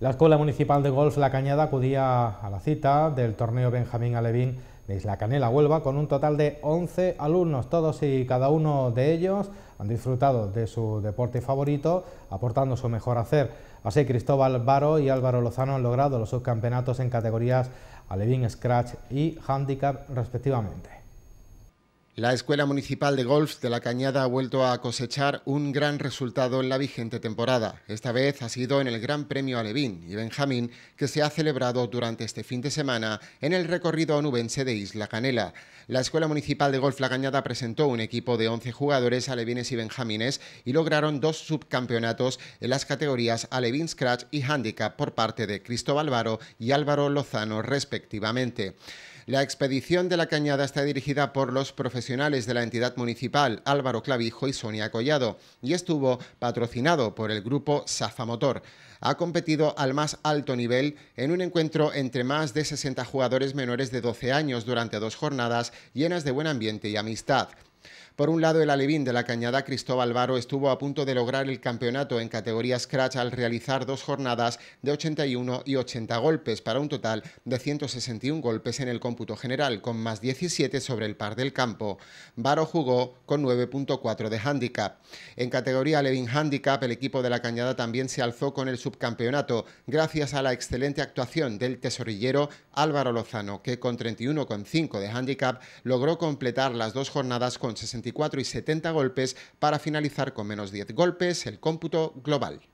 La Escuela Municipal de Golf La Cañada acudía a la cita del torneo Benjamín Alevín de Isla Canela Huelva con un total de 11 alumnos, todos y cada uno de ellos han disfrutado de su deporte favorito, aportando su mejor hacer. Así Cristóbal Baro y Álvaro Lozano han logrado los subcampeonatos en categorías Alevín Scratch y Handicap respectivamente. La Escuela Municipal de Golf de la Cañada ha vuelto a cosechar un gran resultado en la vigente temporada. Esta vez ha sido en el Gran Premio Alevín y Benjamín, que se ha celebrado durante este fin de semana en el recorrido onubense de Isla Canela. La Escuela Municipal de Golf La Cañada presentó un equipo de 11 jugadores alevines y benjamines y lograron dos subcampeonatos en las categorías Alevín Scratch y Handicap por parte de Cristóbal Varo y Álvaro Lozano, respectivamente. La expedición de la Cañada está dirigida por los profesionales de la entidad municipal Álvaro Clavijo y Sonia Collado y estuvo patrocinado por el grupo Motor. Ha competido al más alto nivel en un encuentro entre más de 60 jugadores menores de 12 años durante dos jornadas llenas de buen ambiente y amistad. Por un lado, el alevín de la Cañada Cristóbal Varo estuvo a punto de lograr el campeonato en categoría Scratch al realizar dos jornadas de 81 y 80 golpes para un total de 161 golpes en el cómputo general, con más 17 sobre el par del campo. Varo jugó con 9.4 de handicap. En categoría alevín Handicap, el equipo de la Cañada también se alzó con el subcampeonato, gracias a la excelente actuación del tesorillero Álvaro Lozano, que con 31,5 de handicap logró completar las dos jornadas con 60 24 y 70 golpes para finalizar con menos 10 golpes el cómputo global.